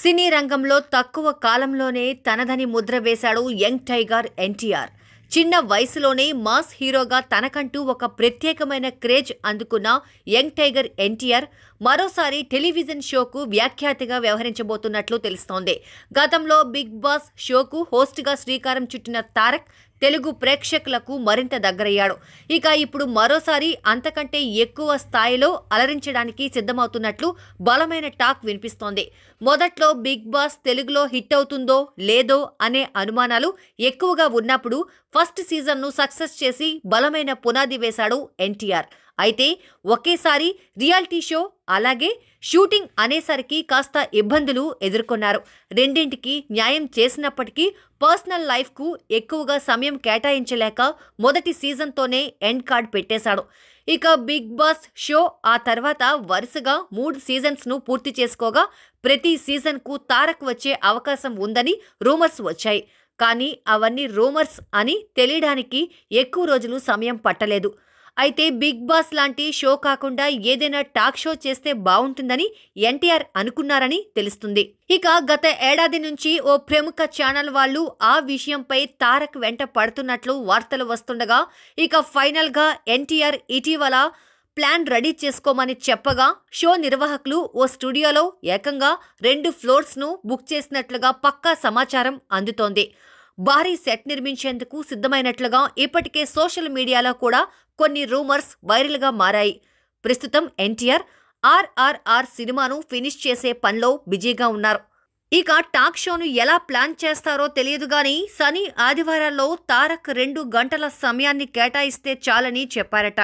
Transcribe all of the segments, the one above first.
సినీ రంగంలో తక్కువ కాలంలోనే తనదని ముద్ర వేశాడు యంగ్ టైగర్ ఎన్టీఆర్ చిన్న వయసులోనే మాస్ హీరోగా తనకంటూ ఒక ప్రత్యేకమైన క్రేజ్ అందుకున్న యంగ్ టైగర్ ఎన్టీఆర్ మరోసారి టెలివిజన్ షోకు వ్యాఖ్యాతిగా వ్యవహరించబోతున్నట్లు తెలుస్తోంది గతంలో బిగ్ బాస్ షోకు హోస్ట్గా శ్రీకారం చుట్టిన తారక్ తెలుగు ప్రేక్షకులకు మరింత దగ్గరయ్యాడు ఇక ఇప్పుడు మరోసారి అంతకంటే ఎక్కువ స్థాయిలో అలరించడానికి సిద్ధమవుతున్నట్లు బలమైన టాక్ వినిపిస్తోంది మొదట్లో బిగ్ బాస్ తెలుగులో హిట్ అవుతుందో లేదో అనే అనుమానాలు ఎక్కువగా ఉన్నప్పుడు ఫస్ట్ సీజన్ను సక్సెస్ చేసి బలమైన పునాది వేశాడు ఎన్టీఆర్ అయితే ఒకేసారి రియాలిటీ షో అలాగే షూటింగ్ అనేసరికి కాస్త ఇబ్బందులు ఎదుర్కొన్నారు రెండింటికి న్యాయం చేసినప్పటికీ పర్సనల్ లైఫ్కు ఎక్కువగా సమయం కేటాయించలేక మొదటి సీజన్తోనే ఎండ్ కార్డ్ పెట్టేశాడు ఇక బిగ్ బాస్ షో ఆ తర్వాత వరుసగా మూడు సీజన్స్ను పూర్తి చేసుకోగా ప్రతి సీజన్కు తారక్ వచ్చే అవకాశం ఉందని రూమర్స్ వచ్చాయి కానీ అవన్నీ రూమర్స్ అని తెలియడానికి ఎక్కువ రోజులు సమయం పట్టలేదు అయితే బిగ్ బాస్ లాంటి షో కాకుండా ఏదైనా టాక్ షో చేస్తే బాగుంటుందని ఎన్టీఆర్ అనుకున్నారని తెలుస్తుంది ఇక గత ఏడాది నుంచి ఓ ప్రముఖ ఛానల్ వాళ్ళు ఆ విషయంపై తారక్ వెంట పడుతున్నట్లు వార్తలు వస్తుండగా ఇక ఫైనల్గా ఎన్టీఆర్ ఇటీవల ప్లాన్ రెడీ చేసుకోమని చెప్పగా షో నిర్వాహకులు ఓ స్టూడియోలో ఏకంగా రెండు ఫ్లోర్స్ను బుక్ చేసినట్లుగా పక్కా సమాచారం అందుతోంది భారీ సెట్ నిర్మించేందుకు సిద్ధమైనట్లుగా ఇప్పటికే సోషల్ మీడియాలో కూడా కొన్ని రూమర్స్ వైరల్గా మారాయి ప్రస్తుతం ఎన్టీఆర్ ఆర్ఆర్ఆర్ సినిమాను ఫినిష్ చేసే పనిలో బిజీగా ఉన్నారు ఇక టాక్ షోను ఎలా ప్లాన్ చేస్తారో తెలియదు గాని శని ఆదివారాల్లో తారక్ రెండు గంటల సమయాన్ని కేటాయిస్తే చాలని చెప్పారట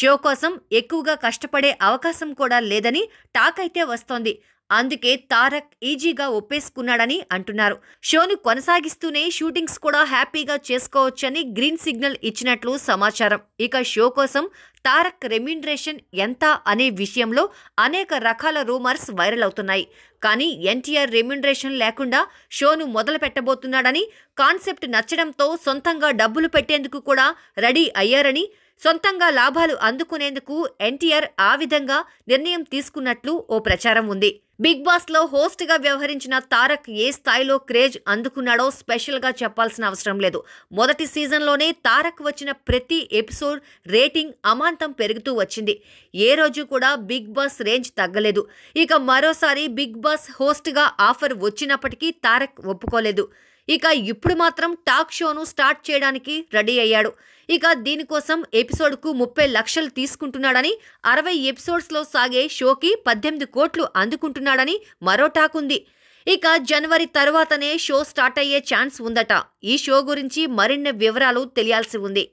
షో కోసం ఎక్కువగా కష్టపడే అవకాశం కూడా లేదని టాక్ అయితే వస్తోంది అందుకే తారక్ ఈజీగా ఒప్పేసుకున్నాడని అంటున్నారు షోను కొనసాగిస్తూనే షూటింగ్స్ కూడా హ్యాపీగా చేసుకోవచ్చని గ్రీన్ సిగ్నల్ ఇచ్చినట్లు సమాచారం ఇక షో కోసం తారక్ రెమ్యూనరేషన్ ఎంత అనే విషయంలో అనేక రకాల రూమర్స్ వైరల్ అవుతున్నాయి కానీ ఎన్టీఆర్ రెమ్యూనరేషన్ లేకుండా షోను మొదలు పెట్టబోతున్నాడని కాన్సెప్ట్ నచ్చడంతో సొంతంగా డబ్బులు పెట్టేందుకు కూడా రెడీ అయ్యారని సొంతంగా లాభాలు అందుకునేందుకు ఎన్టీఆర్ ఆ విధంగా నిర్ణయం తీసుకున్నట్లు ఓ ప్రచారం ఉంది బిగ్ బాస్ లో హోస్ట్ గా వ్యవహరించిన తారక్ ఏ స్థాయిలో క్రేజ్ అందుకున్నాడో స్పెషల్ గా చెప్పాల్సిన అవసరం లేదు మొదటి సీజన్ లోనే తారక్ వచ్చిన ప్రతి ఎపిసోడ్ రేటింగ్ అమాంతం పెరుగుతూ వచ్చింది ఏ రోజు కూడా బిగ్ బాస్ రేంజ్ తగ్గలేదు ఇక మరోసారి బిగ్ బాస్ హోస్ట్ గా ఆఫర్ వచ్చినప్పటికీ తారక్ ఒప్పుకోలేదు ఇక ఇప్పుడు మాత్రం టాక్ షోను స్టార్ట్ చేయడానికి రెడీ అయ్యాడు ఇక దీనికోసం ఎపిసోడ్కు ముప్పై లక్షలు తీసుకుంటున్నాడని అరవై ఎపిసోడ్స్లో సాగే షోకి పద్దెనిమిది కోట్లు అందుకుంటున్నాడని మరో టాక్ ఉంది ఇక జనవరి తర్వాతనే షో స్టార్ట్ అయ్యే ఛాన్స్ ఉందట ఈ షో గురించి మరిన్ని వివరాలు తెలియాల్సి ఉంది